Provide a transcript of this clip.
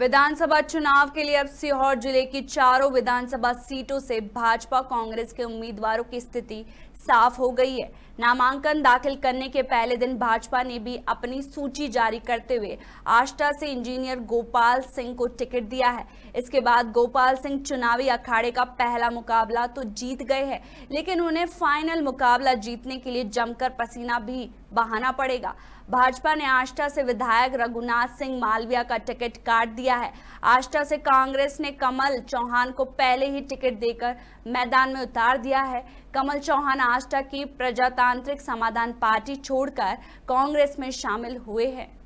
विधानसभा चुनाव के लिए अब सीहोर जिले की चारों विधानसभा सीटों से भाजपा कांग्रेस के उम्मीदवारों की स्थिति साफ हो गई है नामांकन दाखिल करने के पहले दिन भाजपा ने भी अपनी सूची जारी करते हुए आष्टा से इंजीनियर गोपाल सिंह को टिकट दिया है इसके बाद गोपाल सिंह चुनावी अखाड़े का पहला मुकाबला तो जीत गए हैं लेकिन उन्हें फाइनल मुकाबला जीतने के लिए जमकर पसीना भी बहाना पड़ेगा भाजपा ने आष्टा से विधायक रघुनाथ सिंह मालविया का टिकट काट दिया है आष्टा से कांग्रेस ने कमल चौहान को पहले ही टिकट देकर मैदान में उतार दिया है कमल चौहान आष्टा की प्रजातांत्रिक समाधान पार्टी छोड़कर कांग्रेस में शामिल हुए हैं